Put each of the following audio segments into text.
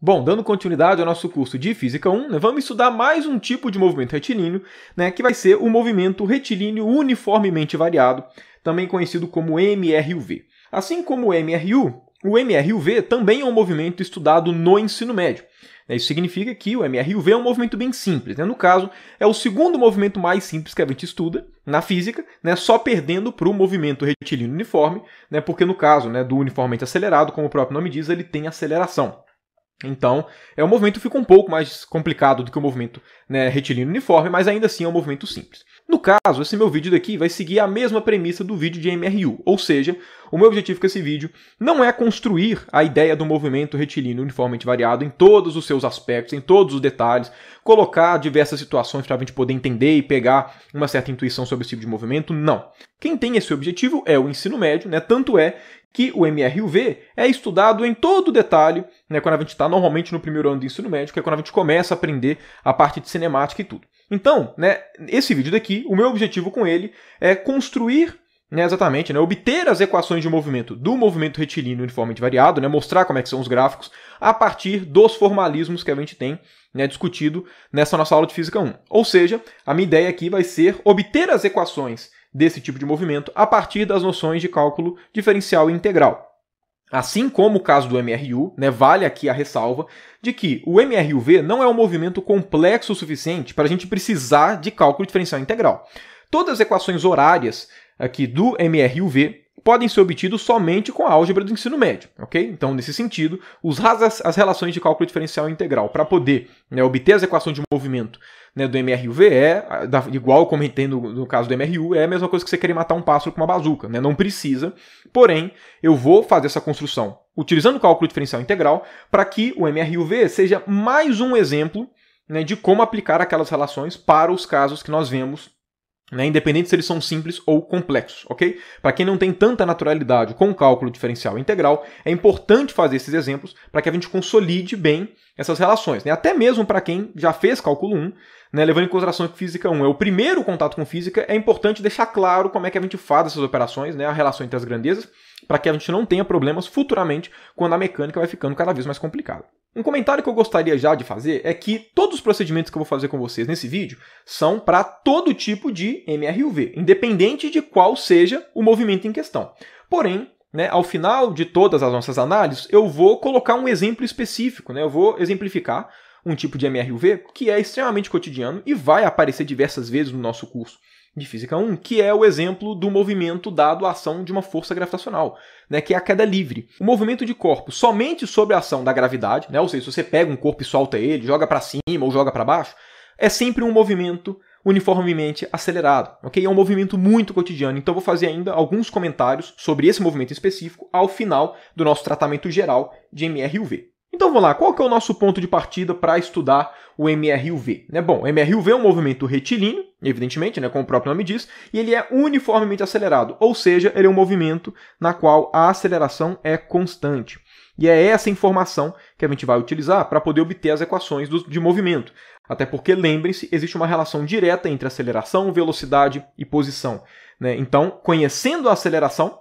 Bom, dando continuidade ao nosso curso de Física 1, né, vamos estudar mais um tipo de movimento retilíneo, né, que vai ser o movimento retilíneo uniformemente variado, também conhecido como MRUV. Assim como o MRU, o MRUV também é um movimento estudado no ensino médio. Né, isso significa que o MRUV é um movimento bem simples. Né? No caso, é o segundo movimento mais simples que a gente estuda na física, né? só perdendo para o movimento retilíneo uniforme, né? porque no caso né, do uniformemente acelerado, como o próprio nome diz, ele tem aceleração. Então, é um movimento que fica um pouco mais complicado do que o movimento né, retilíneo uniforme, mas ainda assim é um movimento simples. No caso, esse meu vídeo daqui vai seguir a mesma premissa do vídeo de MRU, ou seja, o meu objetivo com esse vídeo não é construir a ideia do movimento retilíneo uniformemente variado em todos os seus aspectos, em todos os detalhes, colocar diversas situações para a gente poder entender e pegar uma certa intuição sobre esse tipo de movimento, não. Quem tem esse objetivo é o ensino médio, né? Tanto é que o MRUV é estudado em todo detalhe, né? Quando a gente está normalmente no primeiro ano do ensino médio, que é quando a gente começa a aprender a parte de cinemática e tudo. Então, né, esse vídeo daqui, o meu objetivo com ele é construir né, exatamente, né, obter as equações de movimento do movimento retilíneo uniformemente variado, né, mostrar como é que são os gráficos, a partir dos formalismos que a gente tem né, discutido nessa nossa aula de Física 1. Ou seja, a minha ideia aqui vai ser obter as equações desse tipo de movimento a partir das noções de cálculo diferencial e integral. Assim como o caso do MRU, né, vale aqui a ressalva de que o MRUV não é um movimento complexo o suficiente para a gente precisar de cálculo diferencial integral. Todas as equações horárias aqui do MRUV podem ser obtidos somente com a álgebra do ensino médio, ok? Então, nesse sentido, usar as, as relações de cálculo diferencial integral para poder né, obter as equações de movimento né, do MRUV é, da, igual como tem no, caso do MRU, é a mesma coisa que você querer matar um pássaro com uma bazuca, né? Não precisa, porém, eu vou fazer essa construção utilizando o cálculo diferencial integral para que o MRUV seja mais um exemplo né, de como aplicar aquelas relações para os casos que nós vemos né, independente se eles são simples ou complexos, ok? Para quem não tem tanta naturalidade com cálculo diferencial integral, é importante fazer esses exemplos para que a gente consolide bem essas relações. Né? Até mesmo para quem já fez cálculo 1, né, levando em consideração que física 1 é o primeiro contato com física, é importante deixar claro como é que a gente faz essas operações, né, a relação entre as grandezas para que a gente não tenha problemas futuramente quando a mecânica vai ficando cada vez mais complicada. Um comentário que eu gostaria já de fazer é que todos os procedimentos que eu vou fazer com vocês nesse vídeo são para todo tipo de MRUV, independente de qual seja o movimento em questão. Porém, né, ao final de todas as nossas análises, eu vou colocar um exemplo específico, né, eu vou exemplificar um tipo de MRUV que é extremamente cotidiano e vai aparecer diversas vezes no nosso curso de Física 1, que é o exemplo do movimento dado à ação de uma força gravitacional, né, que é a queda livre. O movimento de corpo somente sobre a ação da gravidade, né, ou seja, se você pega um corpo e solta ele, joga para cima ou joga para baixo, é sempre um movimento uniformemente acelerado, ok? É um movimento muito cotidiano, então vou fazer ainda alguns comentários sobre esse movimento específico ao final do nosso tratamento geral de MRUV. Então vamos lá, qual que é o nosso ponto de partida para estudar o MRUV? Né? Bom, o MRUV é um movimento retilíneo, evidentemente, né, como o próprio nome diz, e ele é uniformemente acelerado, ou seja, ele é um movimento na qual a aceleração é constante. E é essa informação que a gente vai utilizar para poder obter as equações do, de movimento. Até porque, lembrem-se, existe uma relação direta entre aceleração, velocidade e posição. Né? Então, conhecendo a aceleração,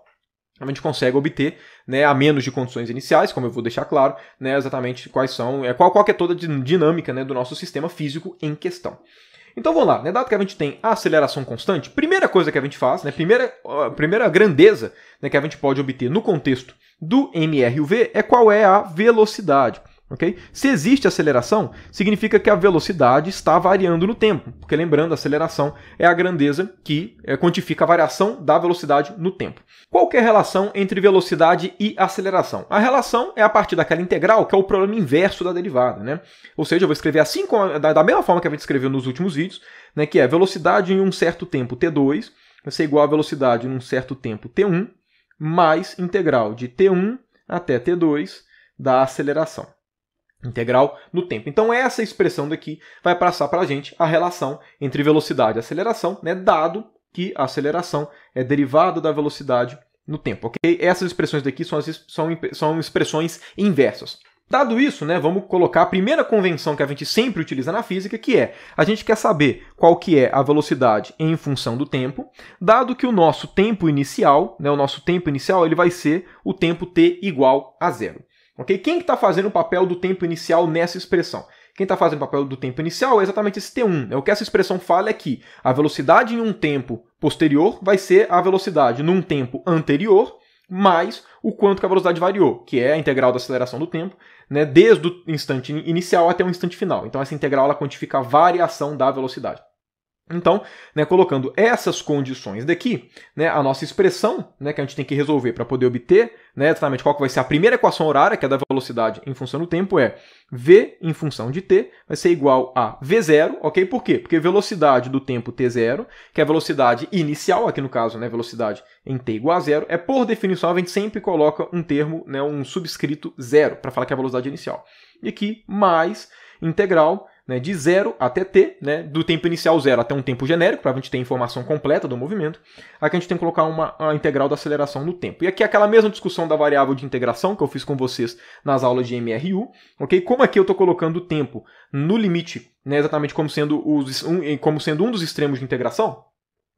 a gente consegue obter, né, a menos de condições iniciais, como eu vou deixar claro, né, exatamente quais são, é, qual, qual é toda a dinâmica né, do nosso sistema físico em questão. Então vamos lá, né? dado que a gente tem a aceleração constante, primeira coisa que a gente faz, né? primeira, a primeira grandeza né, que a gente pode obter no contexto do MRUV é qual é a velocidade. Okay? Se existe aceleração, significa que a velocidade está variando no tempo, porque lembrando, a aceleração é a grandeza que é, quantifica a variação da velocidade no tempo. Qual é a relação entre velocidade e aceleração? A relação é a partir daquela integral, que é o problema inverso da derivada. Né? Ou seja, eu vou escrever assim, da mesma forma que a gente escreveu nos últimos vídeos, né, que é velocidade em um certo tempo t2 vai ser igual a velocidade em um certo tempo t1 mais integral de t1 até t2 da aceleração integral no tempo. Então essa expressão daqui vai passar para a gente a relação entre velocidade e aceleração, né, dado que a aceleração é derivada da velocidade no tempo, ok? Essas expressões daqui são, as, são, são expressões inversas. Dado isso, né, vamos colocar a primeira convenção que a gente sempre utiliza na física, que é a gente quer saber qual que é a velocidade em função do tempo, dado que o nosso tempo inicial, né, o nosso tempo inicial, ele vai ser o tempo t igual a zero. Ok? Quem está fazendo o papel do tempo inicial nessa expressão? Quem está fazendo o papel do tempo inicial é exatamente esse T1. É o que essa expressão fala é que a velocidade em um tempo posterior vai ser a velocidade num tempo anterior mais o quanto que a velocidade variou, que é a integral da aceleração do tempo, né, desde o instante inicial até o instante final. Então essa integral ela quantifica a variação da velocidade. Então, né, colocando essas condições daqui, né, a nossa expressão né, que a gente tem que resolver para poder obter né, exatamente qual vai ser a primeira equação horária, que é da velocidade em função do tempo, é v em função de t vai ser igual a v0, ok? Por quê? Porque velocidade do tempo t0, que é a velocidade inicial, aqui no caso, né, velocidade em t igual a zero, é por definição, a gente sempre coloca um termo, né, um subscrito zero, para falar que é a velocidade inicial. E aqui, mais integral né, de zero até t, né, do tempo inicial zero até um tempo genérico, para a gente ter informação completa do movimento. Aqui a gente tem que colocar uma integral da aceleração no tempo. E aqui é aquela mesma discussão da variável de integração que eu fiz com vocês nas aulas de MRU, ok? Como aqui eu estou colocando o tempo no limite, né, exatamente como sendo, os, um, como sendo um dos extremos de integração,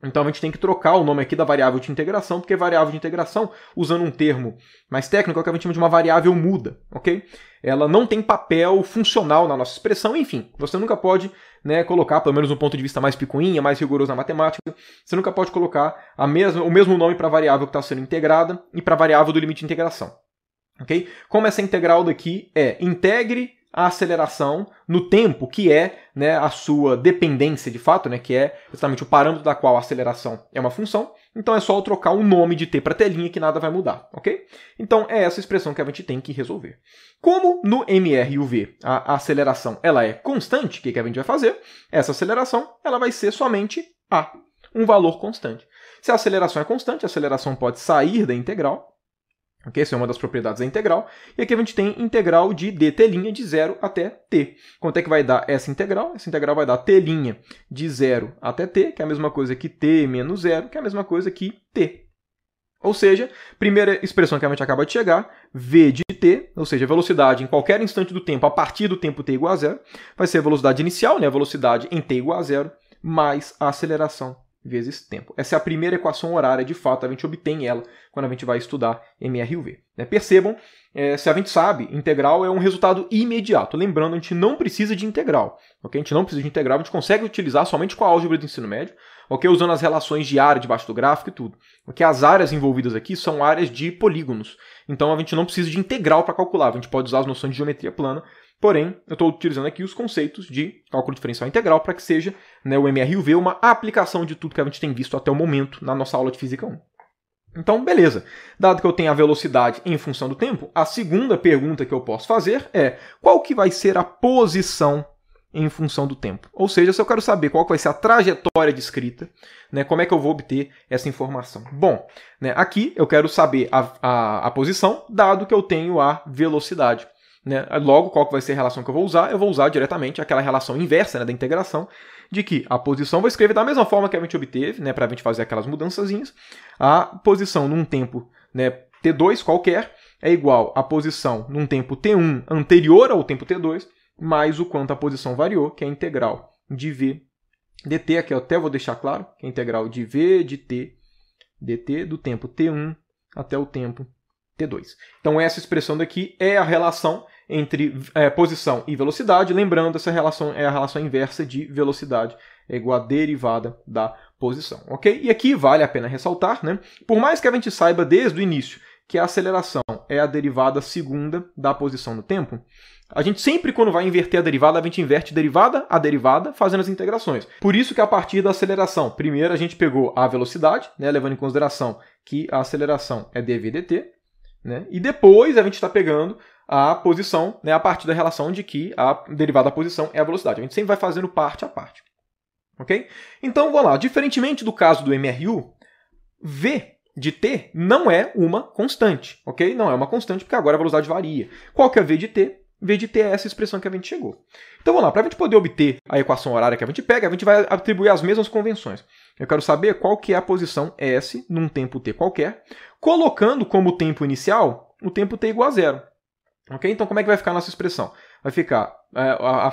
então a gente tem que trocar o nome aqui da variável de integração, porque variável de integração, usando um termo mais técnico, é o que a gente chama de uma variável muda, ok? Ela não tem papel funcional na nossa expressão, enfim, você nunca pode né, colocar, pelo menos um ponto de vista mais picuinha, mais rigoroso na matemática, você nunca pode colocar a mesma, o mesmo nome para a variável que está sendo integrada e para a variável do limite de integração. ok? Como essa integral daqui é integre a aceleração no tempo, que é né, a sua dependência de fato, né, que é justamente o parâmetro da qual a aceleração é uma função. Então é só trocar o nome de t para telinha que nada vai mudar, ok? Então é essa expressão que a gente tem que resolver. Como no MRUV a aceleração ela é constante, o que, que a gente vai fazer? Essa aceleração ela vai ser somente a, um valor constante. Se a aceleração é constante, a aceleração pode sair da integral, Ok, Essa é uma das propriedades da integral. E aqui a gente tem integral de dt' de zero até t. Quanto é que vai dar essa integral? Essa integral vai dar t' de zero até t, que é a mesma coisa que t menos zero, que é a mesma coisa que t. Ou seja, primeira expressão que a gente acaba de chegar, v de t, ou seja, velocidade em qualquer instante do tempo a partir do tempo t igual a zero, vai ser a velocidade inicial, né, a velocidade em t igual a zero, mais a aceleração vezes tempo. Essa é a primeira equação horária, de fato, a gente obtém ela quando a gente vai estudar MRUV. Né? Percebam, é, se a gente sabe, integral é um resultado imediato. Lembrando, a gente não precisa de integral. Okay? A gente não precisa de integral, a gente consegue utilizar somente com a álgebra do ensino médio, okay? usando as relações de área debaixo do gráfico e tudo. Okay? As áreas envolvidas aqui são áreas de polígonos. Então a gente não precisa de integral para calcular, a gente pode usar as noções de geometria plana Porém, eu estou utilizando aqui os conceitos de cálculo diferencial integral para que seja né, o MRUV uma aplicação de tudo que a gente tem visto até o momento na nossa aula de Física 1. Então, beleza. Dado que eu tenho a velocidade em função do tempo, a segunda pergunta que eu posso fazer é qual que vai ser a posição em função do tempo. Ou seja, se eu quero saber qual que vai ser a trajetória descrita, né, como é que eu vou obter essa informação? Bom, né, aqui eu quero saber a, a, a posição, dado que eu tenho a velocidade. Né? Logo, qual vai ser a relação que eu vou usar? Eu vou usar diretamente aquela relação inversa né, da integração, de que a posição vou escrever da mesma forma que a gente obteve, né, para a gente fazer aquelas mudançazinhas. A posição num tempo né, T2 qualquer é igual à posição num tempo T1 anterior ao tempo T2, mais o quanto a posição variou, que é a integral de V dt, aqui eu até vou deixar claro, que é a integral de V de t dt do tempo T1 até o tempo T2. Então essa expressão daqui é a relação entre é, posição e velocidade. Lembrando, essa relação é a relação inversa de velocidade, é igual à derivada da posição, ok? E aqui vale a pena ressaltar, né? Por mais que a gente saiba desde o início que a aceleração é a derivada segunda da posição do tempo, a gente sempre, quando vai inverter a derivada, a gente inverte derivada a derivada, fazendo as integrações. Por isso que a partir da aceleração, primeiro a gente pegou a velocidade, né, levando em consideração que a aceleração é dv dt, né? E depois a gente está pegando a posição né, a partir da relação de que a derivada da posição é a velocidade. A gente sempre vai fazendo parte a parte. Ok? Então, vamos lá. Diferentemente do caso do MRU, V de t não é uma constante, ok? Não é uma constante porque agora a velocidade varia. Qual que é v de t? em vez de ter essa expressão que a gente chegou. Então vamos lá, para a gente poder obter a equação horária que a gente pega, a gente vai atribuir as mesmas convenções. Eu quero saber qual que é a posição S num tempo t qualquer, colocando como tempo inicial o tempo t igual a zero. Ok? Então como é que vai ficar a nossa expressão? Vai ficar é, a, a,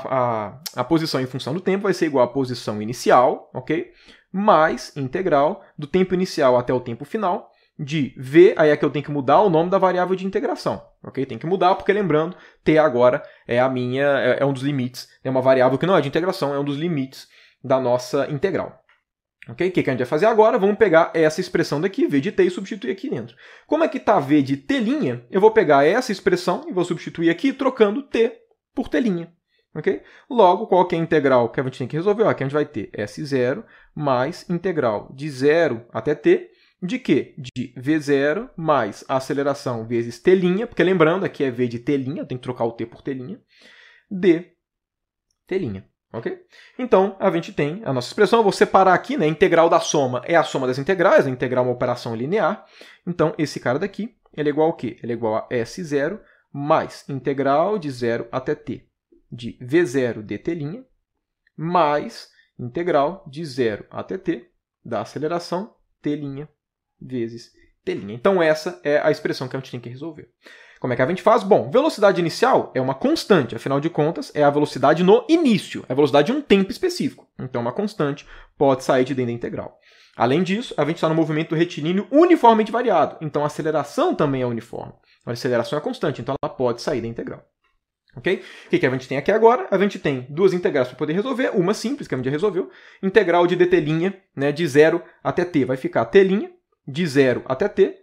a, a posição em função do tempo vai ser igual à posição inicial, ok? Mais integral do tempo inicial até o tempo final de V, aí é que eu tenho que mudar o nome da variável de integração, ok? Tem que mudar porque, lembrando, T agora é a minha, é, é um dos limites, é uma variável que não é de integração, é um dos limites da nossa integral. Ok? O que, que a gente vai fazer agora? Vamos pegar essa expressão daqui, V de T, e substituir aqui dentro. Como é que está V de T'? Eu vou pegar essa expressão e vou substituir aqui, trocando T por T'. ok? Logo, qual que é a integral que a gente tem que resolver? Ó, aqui a gente vai ter S0 mais integral de zero até T de quê? De V0 mais a aceleração vezes telinha, porque lembrando, aqui é V de telinha, tem que trocar o T por telinha, D telinha. Ok? Então, a gente tem a nossa expressão. Eu vou separar aqui, né? Integral da soma é a soma das integrais, a integral é uma operação linear. Então, esse cara daqui, ele é igual a quê? Ele é igual a S0 mais integral de 0 até t de V0 dt' mais integral de 0 até t da aceleração t' vezes t Então essa é a expressão que a gente tem que resolver. Como é que a gente faz? Bom, velocidade inicial é uma constante, afinal de contas, é a velocidade no início, é a velocidade de um tempo específico. Então, uma constante pode sair de dentro da integral. Além disso, a gente está no movimento retilíneo uniformemente variado, então a aceleração também é uniforme. Então, a aceleração é constante, então ela pode sair da integral. Ok? O que, que a gente tem aqui agora? A gente tem duas integrais para poder resolver, uma simples, que a gente já resolveu, integral de dt' né, de zero até t vai ficar t', de 0 até t,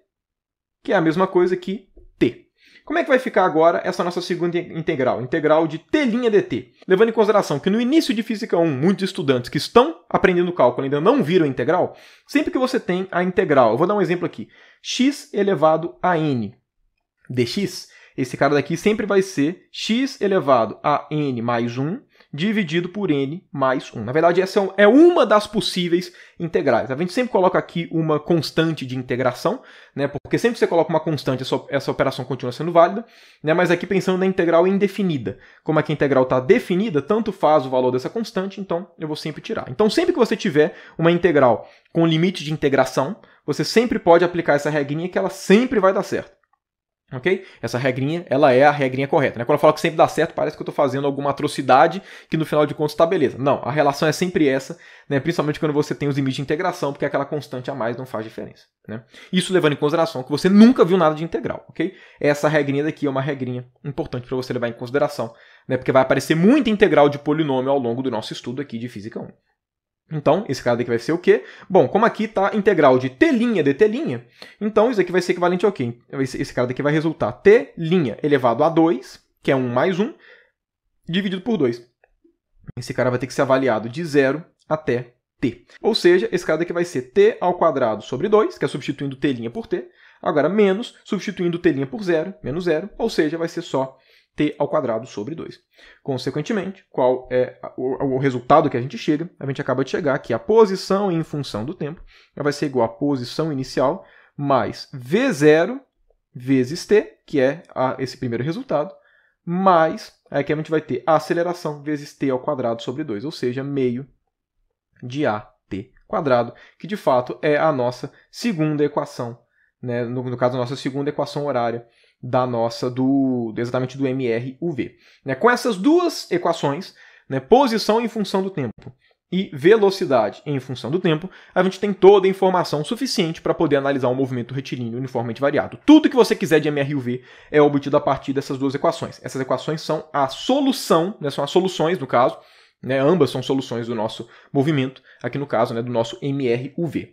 que é a mesma coisa que t. Como é que vai ficar agora essa nossa segunda integral? Integral de t' dt. Levando em consideração que no início de Física 1, muitos estudantes que estão aprendendo cálculo ainda não viram a integral, sempre que você tem a integral, eu vou dar um exemplo aqui, x elevado a n dx, esse cara daqui sempre vai ser x elevado a n mais 1 dividido por n mais 1. Na verdade, essa é, é uma das possíveis integrais. A gente sempre coloca aqui uma constante de integração, né? porque sempre que você coloca uma constante, essa, operação continua sendo válida, né? mas aqui pensando na integral indefinida. Como é que a integral está definida, tanto faz o valor dessa constante, então eu vou sempre tirar. Então, sempre que você tiver uma integral com limite de integração, você sempre pode aplicar essa regrinha que ela sempre vai dar certo. Ok? Essa regrinha, ela é a regrinha correta. Né? Quando eu falo que sempre dá certo, parece que eu estou fazendo alguma atrocidade que no final de contas está beleza. Não, a relação é sempre essa, né? principalmente quando você tem os limites de integração, porque aquela constante a mais não faz diferença. Né? Isso levando em consideração que você nunca viu nada de integral. ok? Essa regrinha daqui é uma regrinha importante para você levar em consideração, né? porque vai aparecer muita integral de polinômio ao longo do nosso estudo aqui de Física 1. Então, esse cara daqui vai ser o quê? Bom, como aqui está integral de t' dt', então isso aqui vai ser equivalente ao quê? Esse cara daqui vai resultar t' elevado a 2, que é 1 mais 1, dividido por 2. Esse cara vai ter que ser avaliado de 0 até t. Ou seja, esse cara daqui vai ser t ao quadrado sobre 2, que é substituindo t' por t, agora menos, substituindo t' por 0, menos 0, ou seja, vai ser só t ao quadrado sobre 2. Consequentemente, qual é o, resultado que a gente chega? A gente acaba de chegar que a posição em função do tempo vai ser igual à posição inicial mais v0 vezes t, que é esse primeiro resultado, mais que a gente vai ter a aceleração vezes t ao quadrado sobre 2, ou seja, meio de at quadrado, que de fato é a nossa segunda equação, né? no, no caso, a nossa segunda equação horária da nossa do exatamente do MRUV. Né? Com essas duas equações, né, posição em função do tempo e velocidade em função do tempo, a gente tem toda a informação suficiente para poder analisar um movimento retilíneo uniformemente variado. Tudo que você quiser de MRUV é obtido a partir dessas duas equações. Essas equações são a solução, né, são as soluções no caso, né, ambas são soluções do nosso movimento, aqui no caso, né, do nosso MRUV.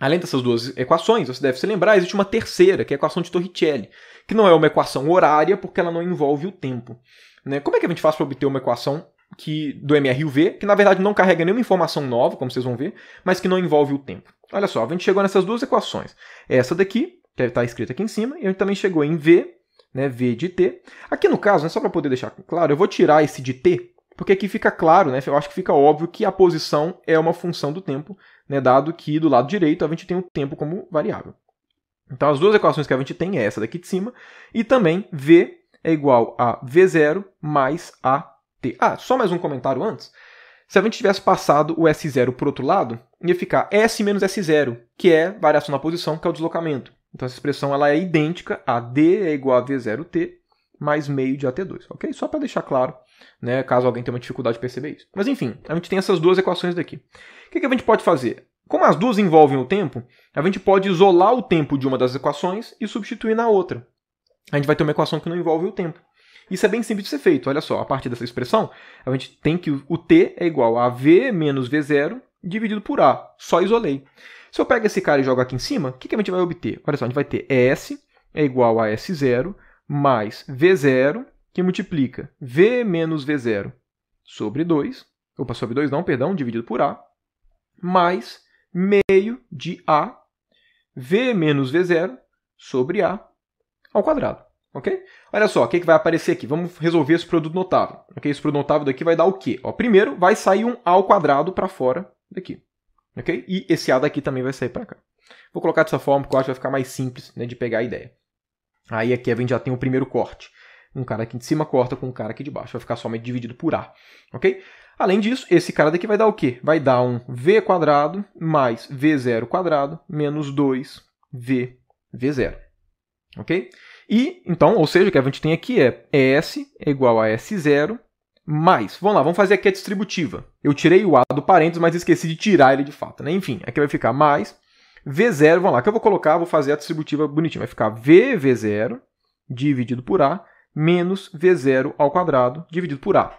Além dessas duas equações, você deve se lembrar, existe uma terceira, que é a equação de Torricelli, que não é uma equação horária porque ela não envolve o tempo. Né? Como é que a gente faz para obter uma equação que do MRUV, que na verdade não carrega nenhuma informação nova, como vocês vão ver, mas que não envolve o tempo? Olha só, a gente chegou nessas duas equações. Essa daqui, que está escrita aqui em cima, e a gente também chegou em V, né, V de T. Aqui no caso, né, só para poder deixar claro, eu vou tirar esse de T, porque aqui fica claro, né, eu acho que fica óbvio que a posição é uma função do tempo, né, dado que do lado direito a gente tem o tempo como variável. Então as duas equações que a gente tem é essa daqui de cima e também V é igual a V0 mais AT. Ah, só mais um comentário antes. Se a gente tivesse passado o S0 para outro lado, ia ficar S menos S0, que é variação na posição, que é o deslocamento. Então essa expressão ela é idêntica a D é igual a V0T mais meio de AT2, ok? Só para deixar claro, né, caso alguém tenha uma dificuldade de perceber isso. Mas enfim, a gente tem essas duas equações daqui. O que, que a gente pode fazer? Como as duas envolvem o tempo, a gente pode isolar o tempo de uma das equações e substituir na outra. A gente vai ter uma equação que não envolve o tempo. Isso é bem simples de ser feito. Olha só, a partir dessa expressão, a gente tem que o t é igual a v menos v0 dividido por a. Só isolei. Se eu pego esse cara e jogo aqui em cima, o que, que a gente vai obter? Olha só, a gente vai ter s é igual a s0 mais V0, que multiplica V menos V0 sobre 2, opa, sobre 2 não, perdão, dividido por A, mais meio de A, V menos V0 sobre A ao quadrado, ok? Olha só, o que, que vai aparecer aqui? Vamos resolver esse produto notável, ok? Esse produto notável daqui vai dar o quê? Ó, primeiro, vai sair um A ao quadrado para fora daqui, ok? E esse A daqui também vai sair para cá. Vou colocar dessa forma porque eu acho que vai ficar mais simples né, de pegar a ideia. Aí a Kevin já tem o primeiro corte. Um cara aqui de cima corta com um cara aqui de baixo. Vai ficar somente dividido por A. Ok? Além disso, esse cara daqui vai dar o quê? Vai dar um V quadrado mais V0 quadrado menos 2V V0. Ok? E, então, ou seja, o que a gente tem aqui é S é igual a S0 mais, vamos lá, vamos fazer aqui a distributiva. Eu tirei o A do parênteses, mas esqueci de tirar ele de fato, né? Enfim, aqui vai ficar mais V0, vamos lá, que eu vou colocar, vou fazer a distributiva bonitinha. Vai ficar V, V0, dividido por A, menos V0 ao quadrado, dividido por A.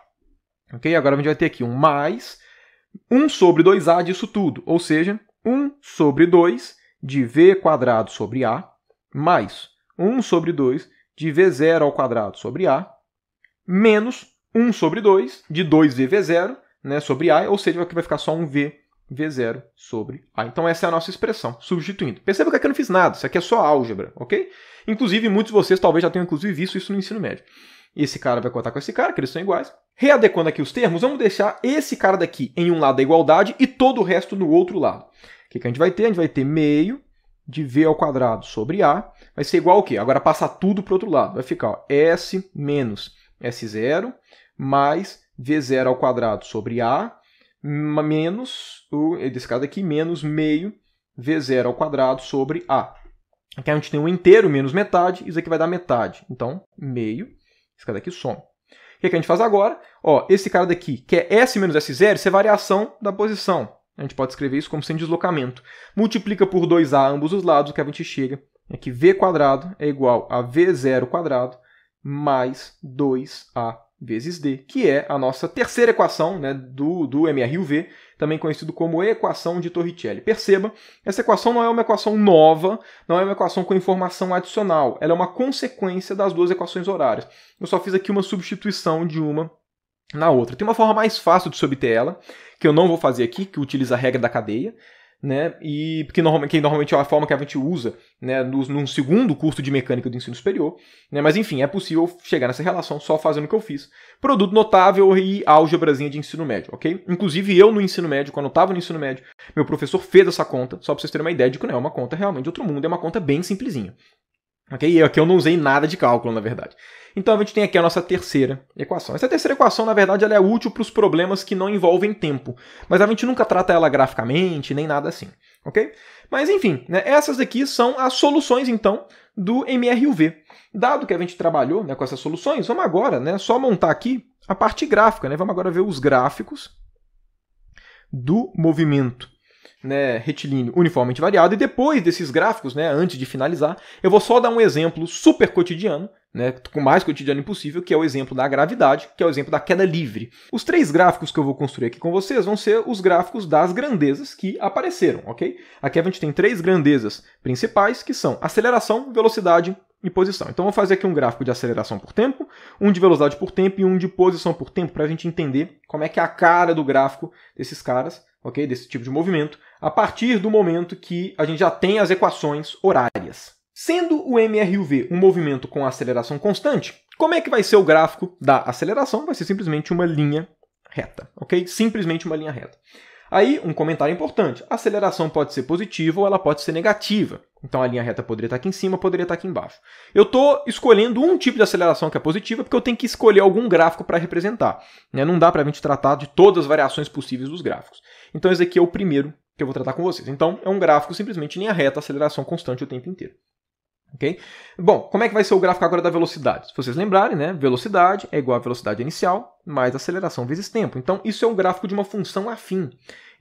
Ok? Agora a gente vai ter aqui um mais 1 sobre 2A disso tudo, ou seja, 1 sobre 2 de V quadrado sobre A, mais 1 sobre 2 de V0 ao quadrado sobre A, menos 1 sobre 2 de 2VV0 né, sobre A, ou seja, aqui vai ficar só um V V0 sobre A. Então essa é a nossa expressão, substituindo. Perceba que aqui eu não fiz nada, isso aqui é só álgebra, ok? Inclusive, muitos de vocês talvez já tenham inclusive visto isso no ensino médio. Esse cara vai contar com esse cara, que eles são iguais. Readequando aqui os termos, vamos deixar esse cara daqui em um lado da igualdade e todo o resto no outro lado. O que, que a gente vai ter? A gente vai ter meio de V ao quadrado sobre A, vai ser igual ao quê? Agora passar tudo para o outro lado. Vai ficar ó, S menos S0 mais V0 ao quadrado sobre A menos, o, desse caso aqui, menos meio v0 ao quadrado sobre a. Aqui a gente tem um inteiro menos metade, isso aqui vai dar metade. Então, meio, esse cara daqui some. O que, é que a gente faz agora? Ó, esse cara daqui, que é S menos S0, isso é variação da posição. A gente pode escrever isso como sendo deslocamento. Multiplica por 2A ambos os lados, que é a gente chega é que V quadrado é igual a V0 quadrado mais 2A vezes d, que é a nossa terceira equação né, do, do MRUV, também conhecido como equação de Torricelli. Perceba, essa equação não é uma equação nova, não é uma equação com informação adicional, ela é uma consequência das duas equações horárias. Eu só fiz aqui uma substituição de uma na outra. Tem uma forma mais fácil de se obter ela, que eu não vou fazer aqui, que utiliza a regra da cadeia, né? E porque normalmente, que normalmente é a forma que a gente usa, né, no, num segundo curso de mecânica do ensino superior, né? Mas enfim, é possível chegar nessa relação só fazendo o que eu fiz. Produto notável e álgebrazinha de ensino médio, ok? Inclusive eu no ensino médio, quando eu estava no ensino médio, meu professor fez essa conta, só para vocês terem uma ideia de que não é uma conta realmente de outro mundo, é uma conta bem simplesinha. Ok? E aqui eu não usei nada de cálculo, na verdade. Então a gente tem aqui a nossa terceira equação. Essa terceira equação, na verdade, ela é útil para os problemas que não envolvem tempo, mas a gente nunca trata ela graficamente, nem nada assim, ok? Mas enfim, né, essas aqui são as soluções, então, do MRUV. Dado que a gente trabalhou né, com essas soluções, vamos agora né, só montar aqui a parte gráfica. Né? Vamos agora ver os gráficos do movimento né, retilíneo uniformemente variado. E depois desses gráficos, né, antes de finalizar, eu vou só dar um exemplo super cotidiano né, com mais cotidiano impossível, que é o exemplo da gravidade, que é o exemplo da queda livre. Os três gráficos que eu vou construir aqui com vocês vão ser os gráficos das grandezas que apareceram, ok? Aqui a gente tem três grandezas principais, que são aceleração, velocidade e posição. Então vou fazer aqui um gráfico de aceleração por tempo, um de velocidade por tempo e um de posição por tempo, para a gente entender como é que é a cara do gráfico desses caras, ok? Desse tipo de movimento, a partir do momento que a gente já tem as equações horárias. Sendo o MRUV um movimento com aceleração constante, como é que vai ser o gráfico da aceleração? Vai ser simplesmente uma linha reta, ok? Simplesmente uma linha reta. Aí, um comentário importante: a aceleração pode ser positiva ou ela pode ser negativa. Então a linha reta poderia estar aqui em cima, poderia estar aqui embaixo. Eu estou escolhendo um tipo de aceleração que é positiva, porque eu tenho que escolher algum gráfico para representar. Né? Não dá para a gente tratar de todas as variações possíveis dos gráficos. Então esse aqui é o primeiro que eu vou tratar com vocês. Então é um gráfico simplesmente linha reta, aceleração constante o tempo inteiro. Bom, como é que vai ser o gráfico agora da velocidade? Se vocês lembrarem, né? Velocidade é igual a velocidade inicial mais aceleração vezes tempo. Então, isso é um gráfico de uma função afim.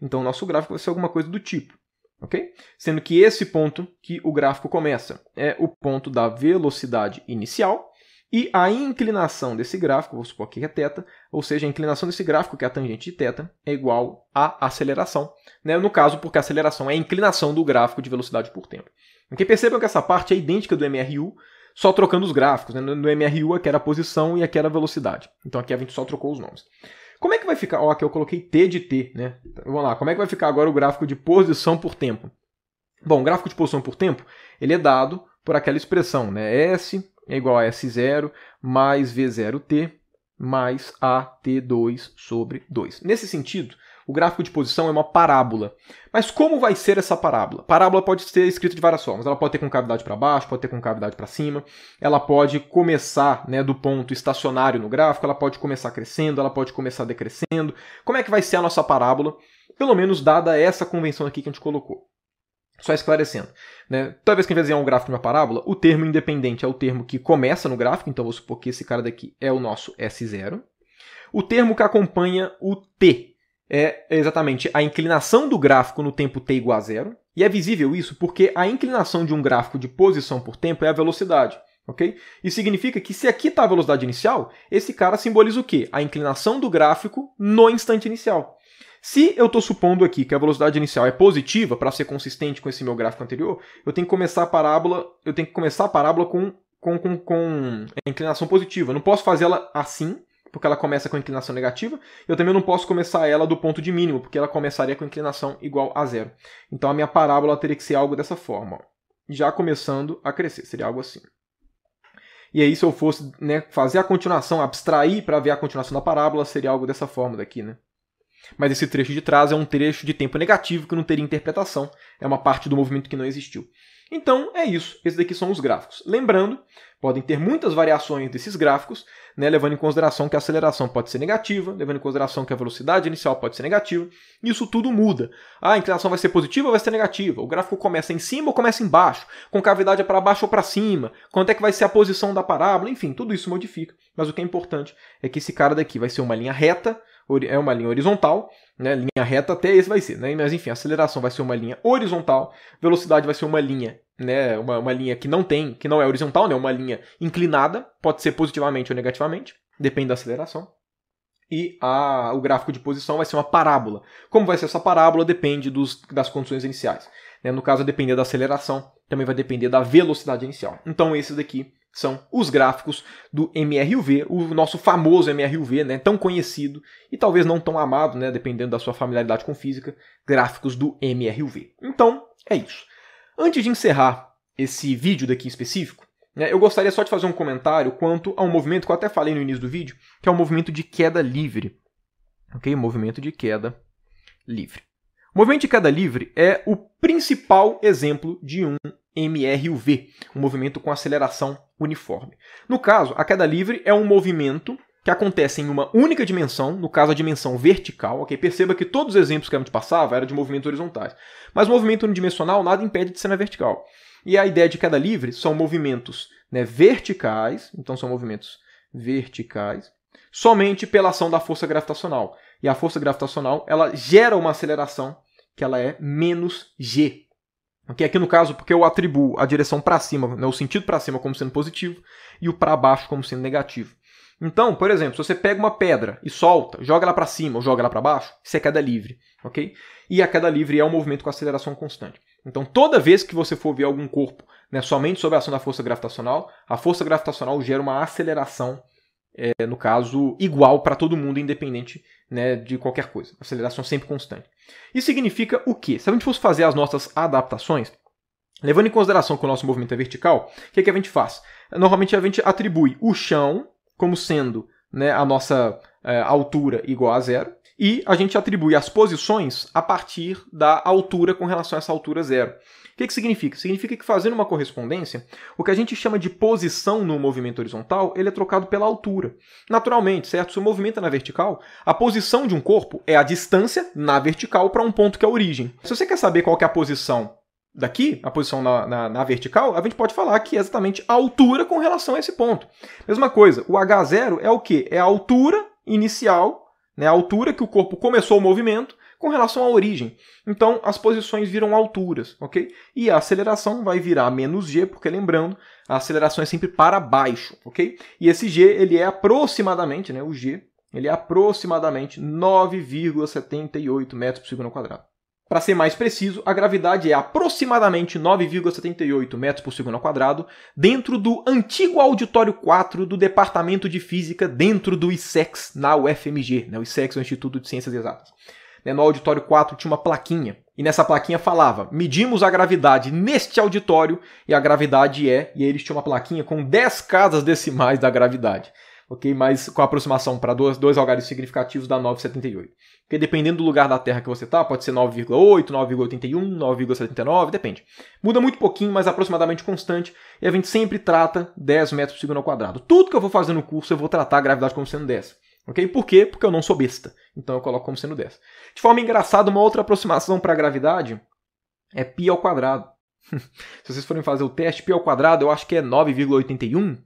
Então, o nosso gráfico vai ser alguma coisa do tipo. Ok? Sendo que esse ponto que o gráfico começa é o ponto da velocidade inicial e a inclinação desse gráfico, vou supor que é θ, ou seja, a inclinação desse gráfico, que é a tangente de θ, é igual à aceleração. Né? No caso, porque a aceleração é a inclinação do gráfico de velocidade por tempo. Porque Percebam que essa parte é idêntica do MRU, só trocando os gráficos. Né? No MRU aqui era a posição e aqui era a velocidade. Então aqui a gente só trocou os nomes. Como é que vai ficar? Ó, aqui eu coloquei T de T, né? Então, vamos lá, como é que vai ficar agora o gráfico de posição por tempo? Bom, o gráfico de posição por tempo, ele é dado por aquela expressão, né? S é igual a S0 mais V0T mais AT2 sobre 2. Nesse sentido, o gráfico de posição é uma parábola. Mas como vai ser essa parábola? Parábola pode ser escrita de várias formas. Ela pode ter concavidade para baixo, pode ter concavidade para cima. Ela pode começar né, do ponto estacionário no gráfico, ela pode começar crescendo, ela pode começar decrescendo. Como é que vai ser a nossa parábola? Pelo menos dada essa convenção aqui que a gente colocou. Só esclarecendo. Né? Toda vez que a gente desenhar um gráfico de uma parábola, o termo independente é o termo que começa no gráfico, então vou supor que esse cara daqui é o nosso S0. O termo que acompanha o T, é exatamente a inclinação do gráfico no tempo t igual a zero. E é visível isso porque a inclinação de um gráfico de posição por tempo é a velocidade. ok? Isso significa que se aqui está a velocidade inicial, esse cara simboliza o quê? A inclinação do gráfico no instante inicial. Se eu estou supondo aqui que a velocidade inicial é positiva para ser consistente com esse meu gráfico anterior, eu tenho que começar a parábola, eu tenho que começar a parábola com, com, com, com a inclinação positiva. Eu não posso fazer ela assim, porque ela começa com inclinação negativa. Eu também não posso começar ela do ponto de mínimo, porque ela começaria com inclinação igual a zero. Então a minha parábola teria que ser algo dessa forma, ó. já começando a crescer, seria algo assim. E aí, se eu fosse né, fazer a continuação, abstrair para ver a continuação da parábola, seria algo dessa forma daqui, né? Mas esse trecho de trás é um trecho de tempo negativo que não teria interpretação, é uma parte do movimento que não existiu. Então é isso, esses daqui são os gráficos. Lembrando podem ter muitas variações desses gráficos, né, levando em consideração que a aceleração pode ser negativa, levando em consideração que a velocidade inicial pode ser negativa, isso tudo muda. Ah, a inclinação vai ser positiva ou vai ser negativa? O gráfico começa em cima ou começa embaixo? Concavidade é para baixo ou para cima? Quanto é que vai ser a posição da parábola? Enfim, tudo isso modifica. Mas o que é importante é que esse cara daqui vai ser uma linha reta, é uma linha horizontal, né? linha reta até esse vai ser, né? mas enfim, aceleração vai ser uma linha horizontal, velocidade vai ser uma linha, né? uma, uma linha que não tem, que não é horizontal, né? uma linha inclinada, pode ser positivamente ou negativamente, depende da aceleração e a, o gráfico de posição vai ser uma parábola. Como vai ser essa parábola depende dos, das condições iniciais. Né? No caso, depender da aceleração, também vai depender da velocidade inicial. Então, esse daqui são os gráficos do MRUV, o nosso famoso MRUV, né, tão conhecido e talvez não tão amado, né, dependendo da sua familiaridade com física, gráficos do MRUV. Então, é isso. Antes de encerrar esse vídeo daqui específico, né, eu gostaria só de fazer um comentário quanto a um movimento que eu até falei no início do vídeo, que é o um movimento de queda livre. OK? Movimento de queda livre. O movimento de queda livre é o principal exemplo de um MRUV, um movimento com aceleração uniforme. No caso, a queda livre é um movimento que acontece em uma única dimensão, no caso a dimensão vertical, ok? Perceba que todos os exemplos que a gente passava eram de movimentos horizontais. Mas movimento unidimensional nada impede de ser na vertical. E a ideia de queda livre são movimentos né, verticais, então são movimentos verticais, somente pela ação da força gravitacional. E a força gravitacional ela gera uma aceleração que ela é menos g, que aqui no caso, porque eu atribuo a direção para cima, né, o sentido para cima como sendo positivo e o para baixo como sendo negativo. Então, por exemplo, se você pega uma pedra e solta, joga ela para cima ou joga ela para baixo, isso é queda livre, ok? E a queda livre é um movimento com aceleração constante. Então, toda vez que você for ver algum corpo né, somente sob a ação da força gravitacional, a força gravitacional gera uma aceleração é, no caso, igual para todo mundo, independente né, de qualquer coisa. Aceleração sempre constante. Isso significa o quê? Se a gente fosse fazer as nossas adaptações, levando em consideração que o nosso movimento é vertical, o que, é que a gente faz? Normalmente a gente atribui o chão como sendo né, a nossa é, altura igual a zero, e a gente atribui as posições a partir da altura com relação a essa altura zero que, que significa? Significa que fazendo uma correspondência, o que a gente chama de posição no movimento horizontal, ele é trocado pela altura. Naturalmente, certo? Se o movimento é na vertical, a posição de um corpo é a distância na vertical para um ponto que é a origem. Se você quer saber qual que é a posição daqui, a posição na, na, na, vertical, a gente pode falar que é exatamente a altura com relação a esse ponto. Mesma coisa, o H0 é o que? É a altura inicial, né, a altura que o corpo começou o movimento, com relação à origem. Então, as posições viram alturas, ok? E a aceleração vai virar menos g, porque lembrando, a aceleração é sempre para baixo, ok? E esse g, ele é aproximadamente, né, o g, ele é aproximadamente 9,78 metros por segundo ao quadrado. Para ser mais preciso, a gravidade é aproximadamente 9,78 metros por segundo ao quadrado dentro do antigo auditório 4 do Departamento de Física dentro do ISEX na UFMG, né? o ISEX é o Instituto de Ciências Exatas né, no auditório 4 tinha uma plaquinha. E nessa plaquinha falava: medimos a gravidade neste auditório e a gravidade é. E eles tinham uma plaquinha com 10 casas decimais da gravidade. Ok? Mas com aproximação para dois, dois algarismos significativos da 9,78. Porque dependendo do lugar da Terra que você está pode ser 9,8, 9,81, 9,79, depende. Muda muito pouquinho, mas é aproximadamente constante. E a gente sempre trata 10 metros por segundo ao quadrado. Tudo que eu vou fazer no curso, eu vou tratar a gravidade como sendo 10. Ok? Por quê? Porque eu não sou besta. Então eu coloco como sendo 10. De forma engraçada, uma outra aproximação para a gravidade é π ao quadrado. Se vocês forem fazer o teste, π ao quadrado eu acho que é 9,81.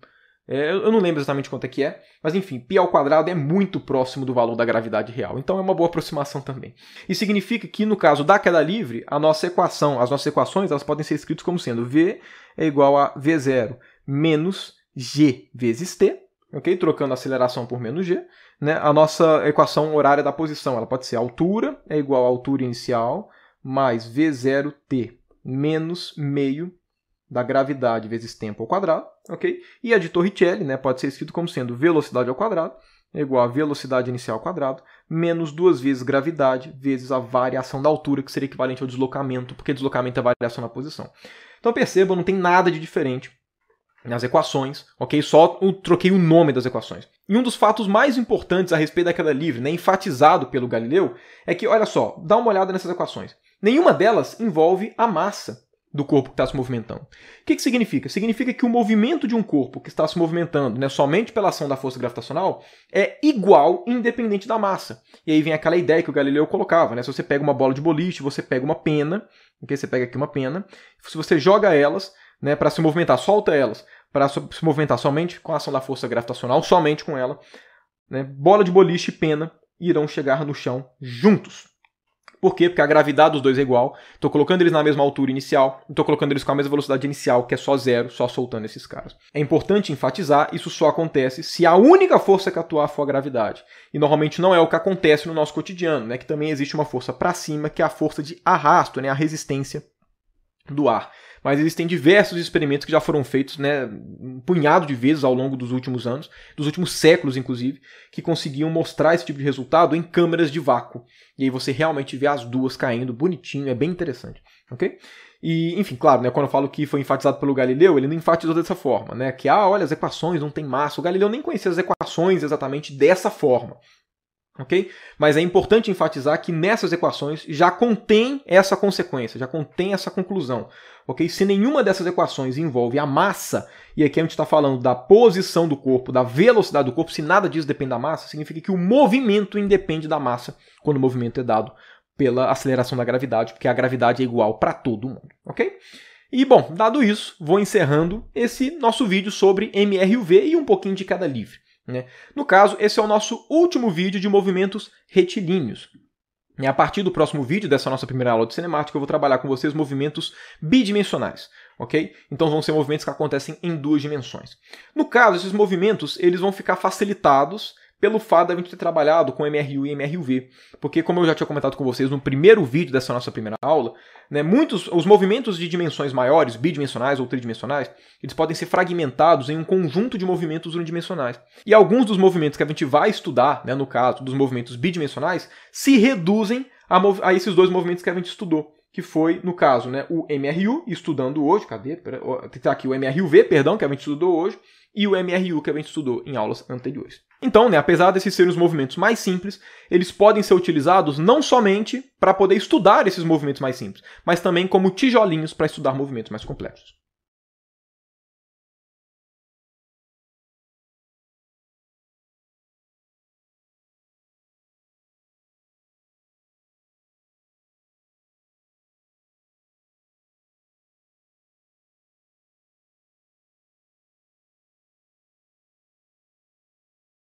É, eu não lembro exatamente quanto é que é, mas enfim, π ao quadrado é muito próximo do valor da gravidade real, então é uma boa aproximação também. E significa que no caso da queda livre, a nossa equação, as nossas equações, elas podem ser escritas como sendo v é igual a v0 menos g vezes t, ok? Trocando a aceleração por menos g, né, a nossa equação horária da posição. Ela pode ser altura é igual à altura inicial mais v0t menos meio da gravidade vezes tempo ao quadrado, ok? E a de Torricelli, né, pode ser escrito como sendo velocidade ao quadrado é igual a velocidade inicial ao quadrado menos duas vezes gravidade vezes a variação da altura, que seria equivalente ao deslocamento, porque deslocamento é variação na posição. Então perceba, não tem nada de diferente nas equações, ok? Só troquei o nome das equações. E um dos fatos mais importantes a respeito da queda livre, né, enfatizado pelo Galileu, é que, olha só, dá uma olhada nessas equações. Nenhuma delas envolve a massa do corpo que está se movimentando. O que, que significa? Significa que o movimento de um corpo que está se movimentando né, somente pela ação da força gravitacional é igual, independente da massa. E aí vem aquela ideia que o Galileu colocava, né? Se você pega uma bola de boliche, você pega uma pena, ok? Você pega aqui uma pena, se você joga elas, né, para se movimentar, solta elas, para se movimentar somente com a ação da força gravitacional, somente com ela, né, bola de boliche e pena irão chegar no chão juntos. Por quê? Porque a gravidade dos dois é igual. Estou colocando eles na mesma altura inicial, estou colocando eles com a mesma velocidade inicial, que é só zero, só soltando esses caras. É importante enfatizar, isso só acontece se a única força que atuar for a gravidade. E normalmente não é o que acontece no nosso cotidiano, né? Que também existe uma força para cima, que é a força de arrasto, né? A resistência do ar mas existem diversos experimentos que já foram feitos, né, um punhado de vezes ao longo dos últimos anos, dos últimos séculos inclusive, que conseguiam mostrar esse tipo de resultado em câmeras de vácuo. E aí você realmente vê as duas caindo bonitinho, é bem interessante, ok? E, enfim, claro, né, quando eu falo que foi enfatizado pelo Galileu, ele não enfatizou dessa forma, né? Que, ah, olha, as equações não tem massa. O Galileu nem conhecia as equações exatamente dessa forma, ok? Mas é importante enfatizar que nessas equações já contém essa consequência, já contém essa conclusão, ok? Se nenhuma dessas equações envolve a massa, e aqui a gente está falando da posição do corpo, da velocidade do corpo, se nada disso depende da massa, significa que o movimento independe da massa quando o movimento é dado pela aceleração da gravidade, porque a gravidade é igual para todo mundo, ok? E bom, dado isso, vou encerrando esse nosso vídeo sobre MRUV e um pouquinho de cada livre. Né? No caso, esse é o nosso último vídeo de movimentos retilíneos. E a partir do próximo vídeo, dessa nossa primeira aula de cinemática, eu vou trabalhar com vocês movimentos bidimensionais, ok? Então vão ser movimentos que acontecem em duas dimensões. No caso, esses movimentos eles vão ficar facilitados pelo fato da gente ter trabalhado com MRU e MRUV. Porque, como eu já tinha comentado com vocês no primeiro vídeo dessa nossa primeira aula, né, muitos os movimentos de dimensões maiores, bidimensionais ou tridimensionais, eles podem ser fragmentados em um conjunto de movimentos unidimensionais. E alguns dos movimentos que a gente vai estudar, né, no caso dos movimentos bidimensionais, se reduzem a, a esses dois movimentos que a gente estudou que foi, no caso, né, o MRU, estudando hoje, cadê? Está aqui o MRUV, perdão, que a gente estudou hoje, e o MRU que a gente estudou em aulas anteriores. Então, né, apesar desses serem os movimentos mais simples, eles podem ser utilizados não somente para poder estudar esses movimentos mais simples, mas também como tijolinhos para estudar movimentos mais complexos.